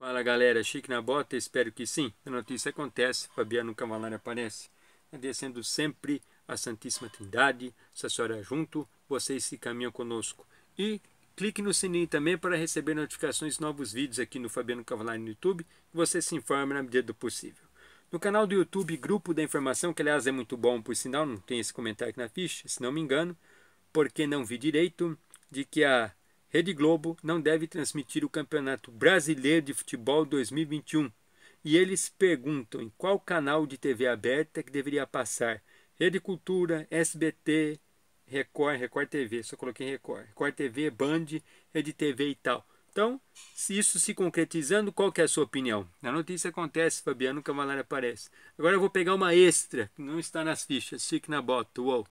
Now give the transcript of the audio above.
Fala galera, chique na bota, espero que sim. A notícia acontece, Fabiano Cavalari aparece. Agradecendo sempre a Santíssima Trindade, Sra Senhora junto, vocês que caminham conosco. E clique no sininho também para receber notificações de novos vídeos aqui no Fabiano Cavalari no YouTube, que você se informe na medida do possível. No canal do YouTube Grupo da Informação, que aliás é muito bom, por sinal, não tem esse comentário aqui na ficha, se não me engano, porque não vi direito, de que a Rede Globo não deve transmitir o Campeonato Brasileiro de Futebol 2021. E eles perguntam em qual canal de TV aberta que deveria passar. Rede Cultura, SBT, Record, Record TV, só coloquei Record. Record TV, Band, Rede TV e tal. Então, se isso se concretizando, qual que é a sua opinião? Na notícia acontece, Fabiano Cavalari aparece. Agora eu vou pegar uma extra, que não está nas fichas, fique na bota, uou.